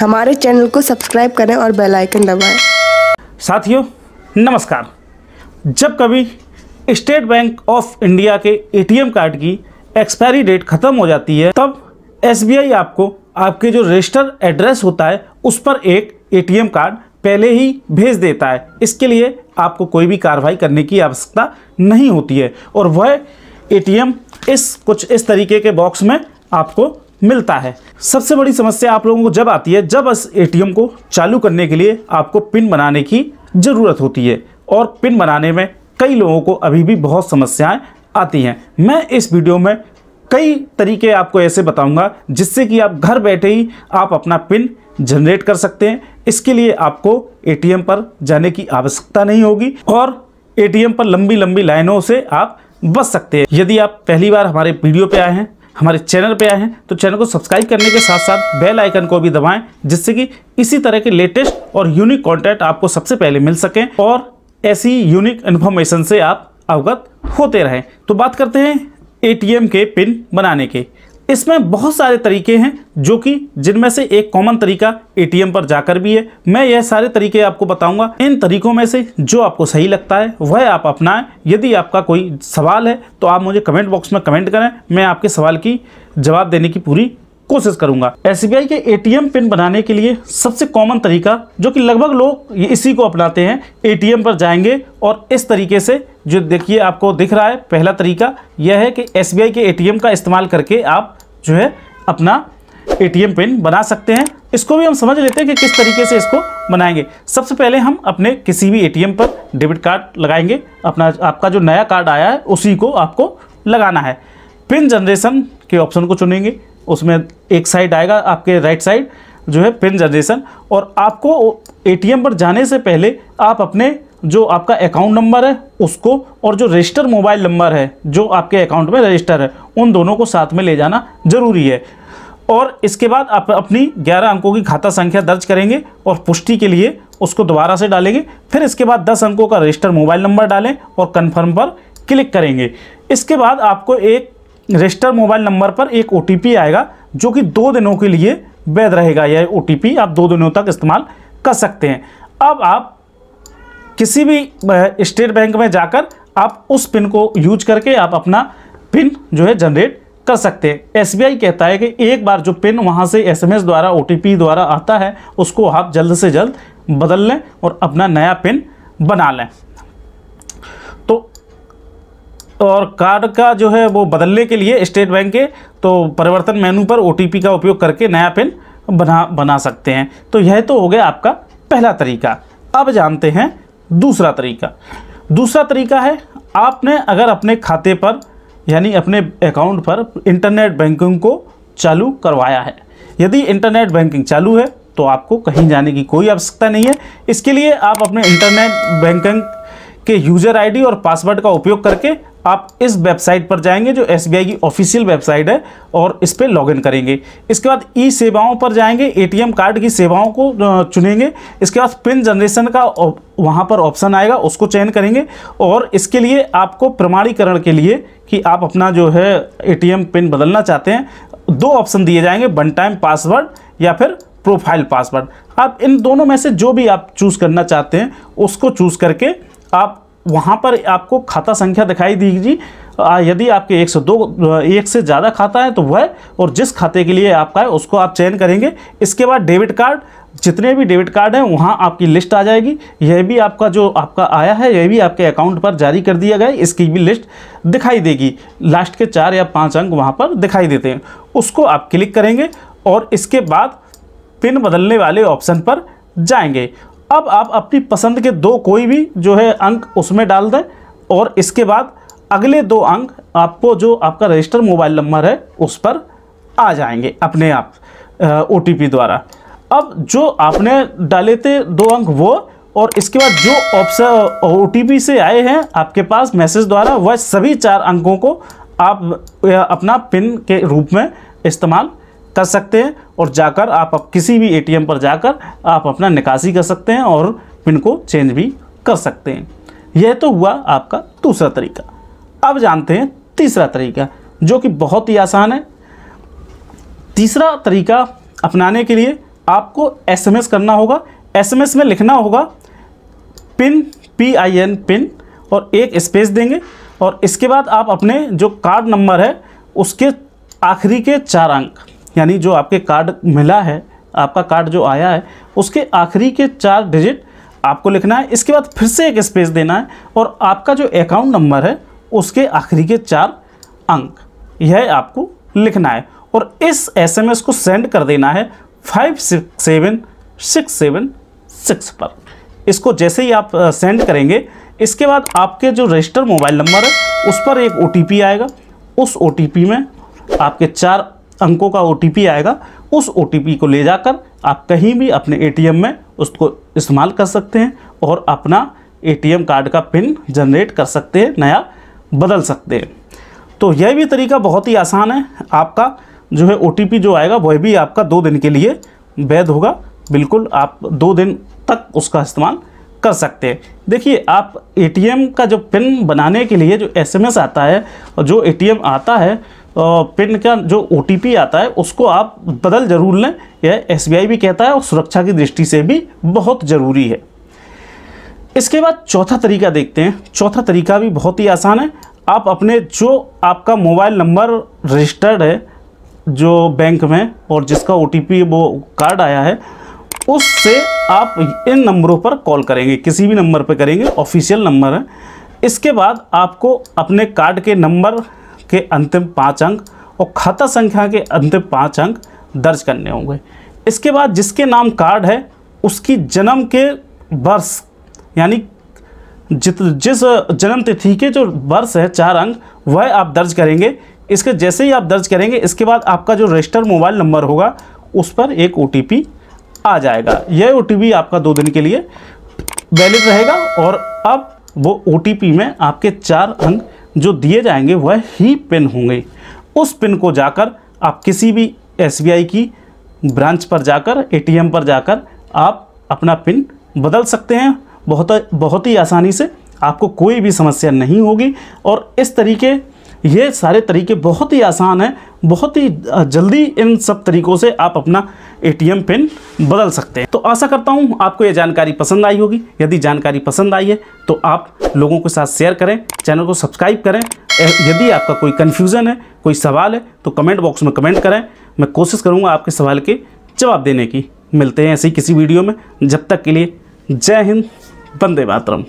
हमारे चैनल को सब्सक्राइब करें और बेल आइकन दबाएं साथियों नमस्कार जब कभी स्टेट बैंक ऑफ इंडिया के एटीएम कार्ड की एक्सपायरी डेट ख़त्म हो जाती है तब एसबीआई आपको आपके जो रजिस्टर एड्रेस होता है उस पर एक एटीएम कार्ड पहले ही भेज देता है इसके लिए आपको कोई भी कार्रवाई करने की आवश्यकता नहीं होती है और वह एटीएम इस कुछ इस तरीके के बॉक्स में आपको मिलता है सबसे बड़ी समस्या आप लोगों को जब आती है जब इस ए को चालू करने के लिए आपको पिन बनाने की ज़रूरत होती है और पिन बनाने में कई लोगों को अभी भी बहुत समस्याएं आती हैं मैं इस वीडियो में कई तरीके आपको ऐसे बताऊंगा जिससे कि आप घर बैठे ही आप अपना पिन जनरेट कर सकते हैं इसके लिए आपको एटीएम पर जाने की आवश्यकता नहीं होगी और एटीएम पर लंबी लंबी लाइनों से आप बच सकते हैं यदि आप पहली बार हमारे वीडियो पर आए हैं हमारे चैनल पे आए हैं तो चैनल को सब्सक्राइब करने के साथ साथ बेल आइकन को भी दबाएं जिससे कि इसी तरह के लेटेस्ट और यूनिक कंटेंट आपको सबसे पहले मिल सकें और ऐसी यूनिक इन्फॉर्मेशन से आप अवगत होते रहें तो बात करते हैं एटीएम के पिन बनाने के इसमें बहुत सारे तरीके हैं जो कि जिनमें से एक कॉमन तरीका एटीएम पर जाकर भी है मैं यह सारे तरीके आपको बताऊंगा इन तरीकों में से जो आपको सही लगता है वह आप अपनाएं यदि आपका कोई सवाल है तो आप मुझे कमेंट बॉक्स में कमेंट करें मैं आपके सवाल की जवाब देने की पूरी कोशिश करूंगा एस के ए पिन बनाने के लिए सबसे कॉमन तरीका जो कि लगभग लोग इसी को अपनाते हैं ए पर जाएंगे और इस तरीके से जो देखिए आपको दिख रहा है पहला तरीका यह है कि एस के ए का इस्तेमाल करके आप जो है अपना एटीएम पिन बना सकते हैं इसको भी हम समझ लेते हैं कि किस तरीके से इसको बनाएंगे सबसे पहले हम अपने किसी भी एटीएम पर डेबिट कार्ड लगाएंगे अपना आपका जो नया कार्ड आया है उसी को आपको लगाना है पिन जनरेशन के ऑप्शन को चुनेंगे उसमें एक साइड आएगा आपके राइट साइड जो है पिन जनरेशन और आपको ए पर जाने से पहले आप अपने जो आपका अकाउंट नंबर है उसको और जो रजिस्टर मोबाइल नंबर है जो आपके अकाउंट में रजिस्टर है उन दोनों को साथ में ले जाना जरूरी है और इसके बाद आप अपनी 11 अंकों की खाता संख्या दर्ज करेंगे और पुष्टि के लिए उसको दोबारा से डालेंगे फिर इसके बाद 10 अंकों का रजिस्टर मोबाइल नंबर डालें और कन्फर्म पर क्लिक करेंगे इसके बाद आपको एक रजिस्टर मोबाइल नंबर पर एक ओ आएगा जो कि दो दिनों के लिए वैध रहेगा यह ओ आप दो दिनों तक इस्तेमाल कर सकते हैं अब आप किसी भी स्टेट बैंक में जाकर आप उस पिन को यूज करके आप अपना पिन जो है जनरेट कर सकते हैं एस कहता है कि एक बार जो पिन वहाँ से एस द्वारा ओ द्वारा आता है उसको आप जल्द से जल्द बदल लें और अपना नया पिन बना लें तो और कार्ड का जो है वो बदलने के लिए स्टेट बैंक के तो परिवर्तन मेनू पर ओ का उपयोग करके नया पिन बना बना सकते हैं तो यह तो हो गया आपका पहला तरीका अब जानते हैं दूसरा तरीका दूसरा तरीका है आपने अगर अपने खाते पर यानी अपने अकाउंट पर इंटरनेट बैंकिंग को चालू करवाया है यदि इंटरनेट बैंकिंग चालू है तो आपको कहीं जाने की कोई आवश्यकता नहीं है इसके लिए आप अपने इंटरनेट बैंकिंग के यूजर आईडी और पासवर्ड का उपयोग करके आप इस वेबसाइट पर जाएंगे जो एस की ऑफिशियल वेबसाइट है और इस पर लॉगिन करेंगे इसके बाद ई सेवाओं पर जाएंगे एटीएम कार्ड की सेवाओं को चुनेंगे इसके बाद पिन जनरेशन का वहाँ पर ऑप्शन आएगा उसको चयन करेंगे और इसके लिए आपको प्रमाणीकरण के लिए कि आप अपना जो है ए पिन बदलना चाहते हैं दो ऑप्शन दिए जाएंगे वन टाइम पासवर्ड या फिर प्रोफाइल पासवर्ड आप इन दोनों में से जो भी आप चूज़ करना चाहते हैं उसको चूज़ करके आप वहाँ पर आपको खाता संख्या दिखाई दीजिए यदि आपके एक से दो एक से ज़्यादा खाता है तो वह और जिस खाते के लिए आपका है उसको आप चयन करेंगे इसके बाद डेबिट कार्ड जितने भी डेबिट कार्ड हैं वहाँ आपकी लिस्ट आ जाएगी यह भी आपका जो आपका आया है यह भी आपके अकाउंट पर जारी कर दिया गया इसकी भी लिस्ट दिखाई देगी लास्ट के चार या पाँच अंक वहाँ पर दिखाई देते हैं उसको आप क्लिक करेंगे और इसके बाद पिन बदलने वाले ऑप्शन पर जाएंगे अब आप अपनी पसंद के दो कोई भी जो है अंक उसमें डाल दें और इसके बाद अगले दो अंक आपको जो आपका रजिस्टर मोबाइल नंबर है उस पर आ जाएंगे अपने आप ओ द्वारा अब जो आपने डाले थे दो अंक वो और इसके बाद जो ऑप्शन ओ से आए हैं आपके पास मैसेज द्वारा वह सभी चार अंकों को आप अपना पिन के रूप में इस्तेमाल कर सकते हैं और जाकर आप, किसी भी एटीएम पर जाकर आप अपना निकासी कर सकते हैं और पिन को चेंज भी कर सकते हैं यह तो हुआ आपका दूसरा तरीका अब जानते हैं तीसरा तरीका जो कि बहुत ही आसान है तीसरा तरीका अपनाने के लिए आपको एसएमएस करना होगा एसएमएस में लिखना होगा PIN P I N PIN और एक स्पेस देंगे और इसके बाद आप अपने जो कार्ड नंबर है उसके आखिरी के चार अंक यानी जो आपके कार्ड मिला है आपका कार्ड जो आया है उसके आखिरी के चार डिजिट आपको लिखना है इसके बाद फिर से एक स्पेस देना है और आपका जो अकाउंट नंबर है उसके आखिरी के चार अंक यह आपको लिखना है और इस एसएमएस को सेंड कर देना है five six seven six seven six पर इसको जैसे ही आप सेंड करेंगे इसके बाद आपके जो रजिस्टर मोबाइल नंबर है उस पर एक ओ आएगा उस ओ में आपके चार अंकों का ओ आएगा उस ओ को ले जाकर आप कहीं भी अपने ए में उसको इस्तेमाल कर सकते हैं और अपना ए कार्ड का पिन जनरेट कर सकते हैं नया बदल सकते हैं तो यह भी तरीका बहुत ही आसान है आपका जो है ओ जो आएगा वह भी आपका दो दिन के लिए वैध होगा बिल्कुल आप दो दिन तक उसका इस्तेमाल कर सकते हैं देखिए आप एटीएम का जो पिन बनाने के लिए जो एसएमएस आता है और जो एटीएम आता है पिन का जो ओ आता है उसको आप बदल जरूर लें यह एस भी कहता है और सुरक्षा की दृष्टि से भी बहुत ज़रूरी है इसके बाद चौथा तरीका देखते हैं चौथा तरीका भी बहुत ही आसान है आप अपने जो आपका मोबाइल नंबर रजिस्टर्ड है जो बैंक में और जिसका ओ वो कार्ड आया है उससे आप इन नंबरों पर कॉल करेंगे किसी भी नंबर पर करेंगे ऑफिशियल नंबर है इसके बाद आपको अपने कार्ड के नंबर के अंतिम पाँच अंक और खाता संख्या के अंतिम पाँच अंक दर्ज करने होंगे इसके बाद जिसके नाम कार्ड है उसकी जन्म के वर्ष यानी जित जिस जन्म तिथि के जो वर्ष है चार अंक वह आप दर्ज करेंगे इसके जैसे ही आप दर्ज करेंगे इसके बाद आपका जो रजिस्टर मोबाइल नंबर होगा उस पर एक ओ आ जाएगा यह ओ आपका दो दिन के लिए वैलिड रहेगा और अब वो ओ में आपके चार अंक जो दिए जाएंगे वह ही पिन होंगे उस पिन को जाकर आप किसी भी एस की ब्रांच पर जाकर ए पर जाकर आप अपना पिन बदल सकते हैं बहुत बहुत ही आसानी से आपको कोई भी समस्या नहीं होगी और इस तरीके ये सारे तरीके बहुत ही आसान हैं बहुत ही जल्दी इन सब तरीकों से आप अपना एटीएम पिन बदल सकते हैं तो आशा करता हूँ आपको यह जानकारी पसंद आई होगी यदि जानकारी पसंद आई है तो आप लोगों के साथ शेयर करें चैनल को सब्सक्राइब करें यदि आपका कोई कन्फ्यूज़न है कोई सवाल है तो कमेंट बॉक्स में कमेंट करें मैं कोशिश करूँगा आपके सवाल के जवाब देने की मिलते हैं ही किसी वीडियो में जब तक के लिए जय हिंद वंदे मातरम